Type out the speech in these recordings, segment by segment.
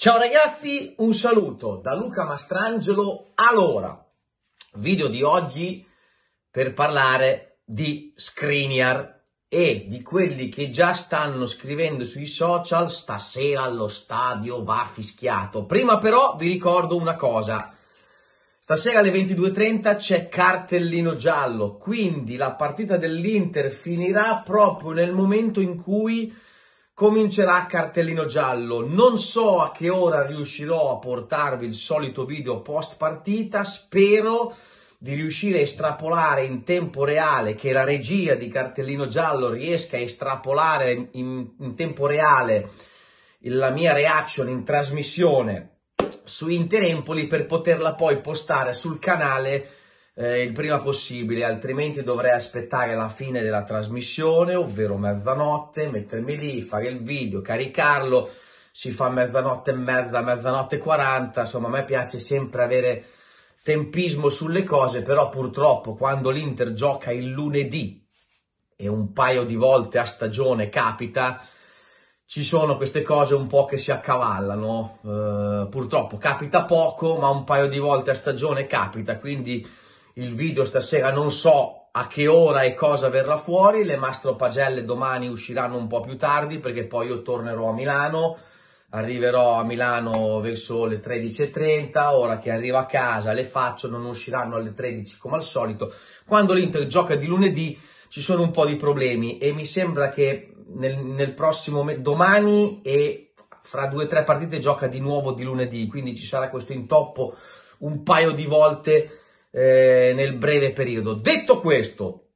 Ciao ragazzi, un saluto da Luca Mastrangelo. Allora, video di oggi per parlare di Screener e di quelli che già stanno scrivendo sui social stasera allo stadio va fischiato. Prima però vi ricordo una cosa. Stasera alle 22.30 c'è cartellino giallo, quindi la partita dell'Inter finirà proprio nel momento in cui comincerà a cartellino giallo. Non so a che ora riuscirò a portarvi il solito video post partita, spero di riuscire a estrapolare in tempo reale, che la regia di cartellino giallo riesca a estrapolare in, in tempo reale la mia reaction in trasmissione su Interempoli per poterla poi postare sul canale eh, il prima possibile, altrimenti dovrei aspettare la fine della trasmissione, ovvero mezzanotte, mettermi lì, fare il video, caricarlo, si fa mezzanotte e mezza, mezzanotte e 40, insomma a me piace sempre avere tempismo sulle cose, però purtroppo quando l'Inter gioca il lunedì e un paio di volte a stagione capita, ci sono queste cose un po' che si accavallano, eh, purtroppo capita poco, ma un paio di volte a stagione capita, quindi il video stasera non so a che ora e cosa verrà fuori, le mastro pagelle domani usciranno un po' più tardi perché poi io tornerò a Milano, arriverò a Milano verso le 13.30, ora che arrivo a casa le faccio, non usciranno alle 13 come al solito. Quando l'Inter gioca di lunedì ci sono un po' di problemi e mi sembra che nel, nel prossimo domani e fra due o tre partite gioca di nuovo di lunedì, quindi ci sarà questo intoppo un paio di volte eh, nel breve periodo. Detto questo,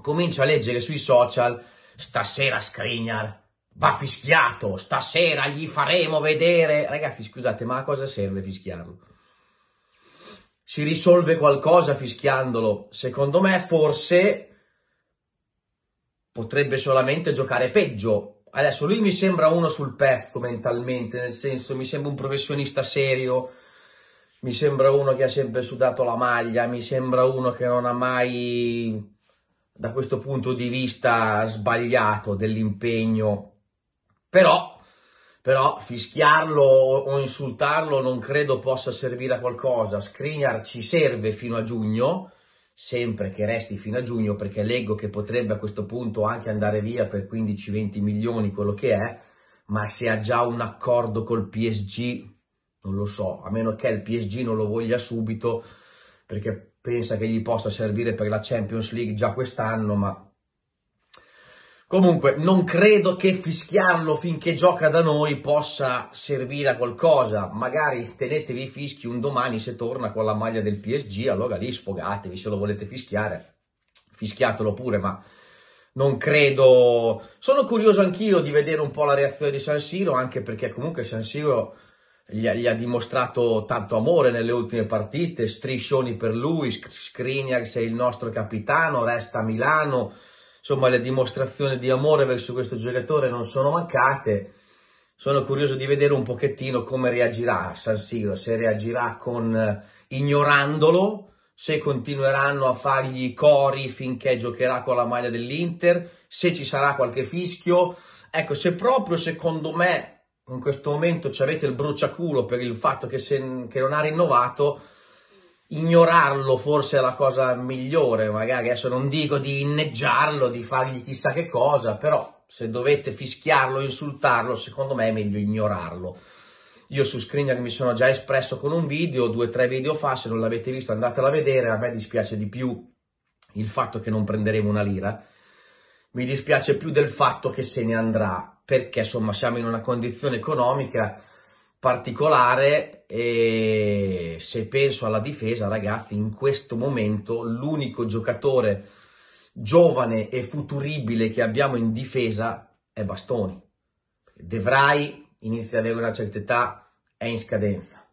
comincio a leggere sui social, stasera Skriniar va fischiato, stasera gli faremo vedere. Ragazzi, scusate, ma a cosa serve fischiarlo? Si risolve qualcosa fischiandolo? Secondo me forse potrebbe solamente giocare peggio. Adesso lui mi sembra uno sul pezzo mentalmente, nel senso mi sembra un professionista serio, mi sembra uno che ha sempre sudato la maglia, mi sembra uno che non ha mai, da questo punto di vista, sbagliato dell'impegno. Però, però fischiarlo o insultarlo non credo possa servire a qualcosa. Skriniar ci serve fino a giugno, sempre che resti fino a giugno, perché leggo che potrebbe a questo punto anche andare via per 15-20 milioni, quello che è, ma se ha già un accordo col PSG non lo so, a meno che il PSG non lo voglia subito, perché pensa che gli possa servire per la Champions League già quest'anno, ma Comunque, non credo che fischiarlo finché gioca da noi possa servire a qualcosa. Magari tenetevi i fischi un domani se torna con la maglia del PSG, allora lì sfogatevi se lo volete fischiare. Fischiatelo pure, ma non credo... Sono curioso anch'io di vedere un po' la reazione di San Siro, anche perché comunque San Siro gli, gli ha dimostrato tanto amore nelle ultime partite, striscioni per lui, Skriniar sei il nostro capitano, resta a Milano, insomma le dimostrazioni di amore verso questo giocatore non sono mancate, sono curioso di vedere un pochettino come reagirà San Siro, se reagirà con, eh, ignorandolo, se continueranno a fargli cori finché giocherà con la maglia dell'Inter, se ci sarà qualche fischio. Ecco, se proprio secondo me in questo momento ci avete il bruciaculo per il fatto che, se, che non ha rinnovato, ignorarlo forse è la cosa migliore, magari adesso non dico di inneggiarlo, di fargli chissà che cosa, però se dovete fischiarlo, insultarlo, secondo me è meglio ignorarlo. Io su Screener mi sono già espresso con un video, due o tre video fa, se non l'avete visto andatelo a vedere, a me dispiace di più il fatto che non prenderemo una lira, mi dispiace più del fatto che se ne andrà perché insomma siamo in una condizione economica particolare e se penso alla difesa ragazzi in questo momento l'unico giocatore giovane e futuribile che abbiamo in difesa è Bastoni Devrai inizia ad avere una certa età è in scadenza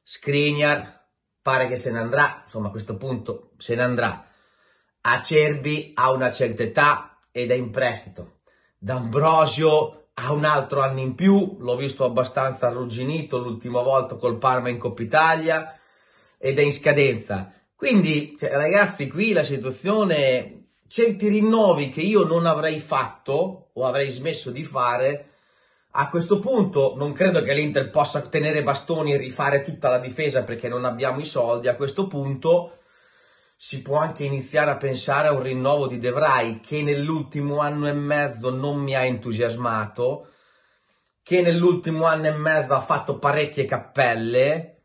Skriniar pare che se ne andrà insomma a questo punto se ne andrà Acerbi ha una certa età ed è in prestito D'Ambrosio ha un altro anno in più, l'ho visto abbastanza arrugginito l'ultima volta col Parma in Coppa Italia ed è in scadenza. Quindi, cioè, ragazzi, qui la situazione, certi rinnovi che io non avrei fatto o avrei smesso di fare, a questo punto non credo che l'Inter possa tenere bastoni e rifare tutta la difesa perché non abbiamo i soldi, a questo punto si può anche iniziare a pensare a un rinnovo di De che nell'ultimo anno e mezzo non mi ha entusiasmato, che nell'ultimo anno e mezzo ha fatto parecchie cappelle,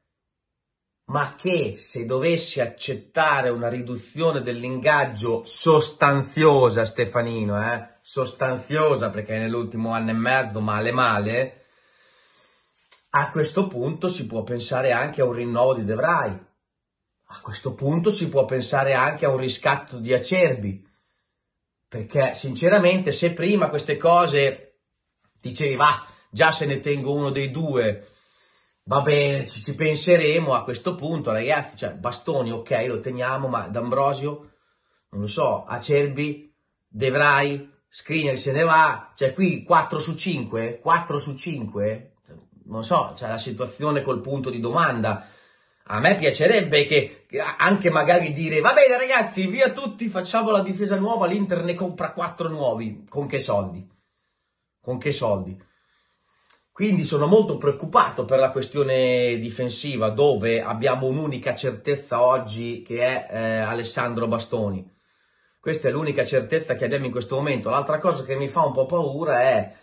ma che se dovessi accettare una riduzione dell'ingaggio sostanziosa, Stefanino, eh, sostanziosa perché nell'ultimo anno e mezzo male male, a questo punto si può pensare anche a un rinnovo di De a questo punto si può pensare anche a un riscatto di Acerbi, perché sinceramente se prima queste cose dicevi va, già se ne tengo uno dei due, va bene, ci, ci penseremo a questo punto ragazzi, cioè Bastoni ok lo teniamo, ma D'Ambrosio, non lo so, Acerbi, Devrai, Skriniar se ne va, cioè qui 4 su 5, 4 su 5, non so, c'è cioè la situazione col punto di domanda, a me piacerebbe che, che anche magari dire va bene ragazzi, via tutti, facciamo la difesa nuova, l'Inter ne compra quattro nuovi. Con che soldi? Con che soldi? Quindi sono molto preoccupato per la questione difensiva dove abbiamo un'unica certezza oggi che è eh, Alessandro Bastoni. Questa è l'unica certezza che abbiamo in questo momento. L'altra cosa che mi fa un po' paura è,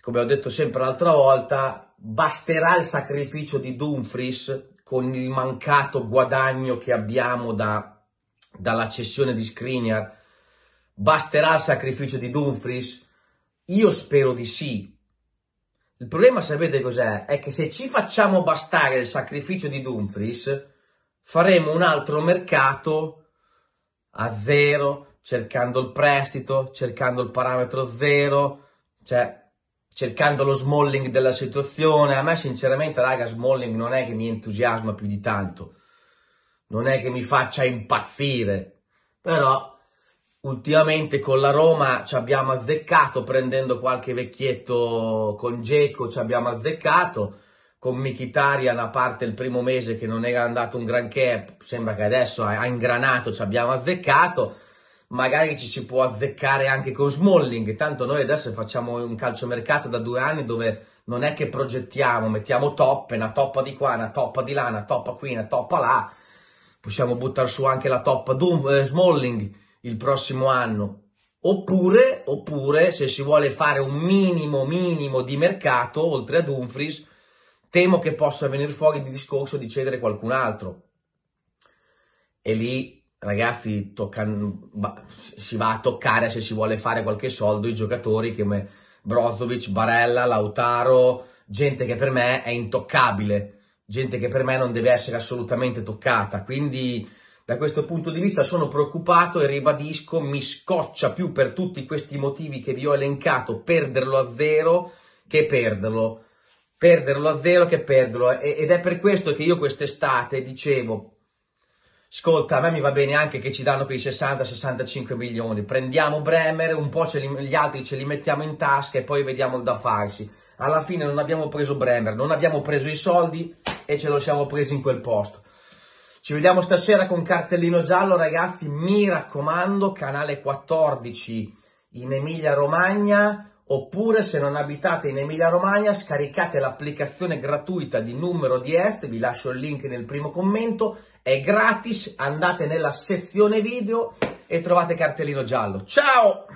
come ho detto sempre l'altra volta, basterà il sacrificio di Dumfries con il mancato guadagno che abbiamo da, dalla cessione di Skriniar? Basterà il sacrificio di Dumfries? Io spero di sì. Il problema, sapete cos'è? È che se ci facciamo bastare il sacrificio di Dumfries, faremo un altro mercato a zero, cercando il prestito, cercando il parametro zero, cioè cercando lo Smalling della situazione. A me sinceramente, raga, Smalling non è che mi entusiasma più di tanto. Non è che mi faccia impazzire. Però ultimamente con la Roma ci abbiamo azzeccato prendendo qualche vecchietto con Geco, ci abbiamo azzeccato con Mkhitaryan a parte il primo mese che non era andato un granché, sembra che adesso ha ingranato, ci abbiamo azzeccato magari ci si può azzeccare anche con Smalling, tanto noi adesso facciamo un calciomercato da due anni dove non è che progettiamo, mettiamo toppe, una toppa di qua, una toppa di là, una toppa qui, una toppa là, possiamo buttare su anche la toppa eh, Smalling il prossimo anno, oppure, oppure se si vuole fare un minimo minimo di mercato, oltre a Dumfries, temo che possa venire fuori il discorso di cedere qualcun altro. E lì ragazzi, toccano, si va a toccare se si vuole fare qualche soldo i giocatori come Brozovic, Barella, Lautaro, gente che per me è intoccabile, gente che per me non deve essere assolutamente toccata. Quindi da questo punto di vista sono preoccupato e ribadisco, mi scoccia più per tutti questi motivi che vi ho elencato perderlo a zero che perderlo. Perderlo a zero che perderlo. Ed è per questo che io quest'estate dicevo, Ascolta, a me mi va bene anche che ci danno quei 60-65 milioni. Prendiamo Bremer, un po' li, gli altri ce li mettiamo in tasca e poi vediamo il da farsi. Alla fine non abbiamo preso Bremer, non abbiamo preso i soldi e ce lo siamo presi in quel posto. Ci vediamo stasera con cartellino giallo, ragazzi. Mi raccomando, canale 14 in Emilia Romagna Oppure se non abitate in Emilia Romagna scaricate l'applicazione gratuita di numero 10, vi lascio il link nel primo commento, è gratis, andate nella sezione video e trovate cartellino giallo. Ciao!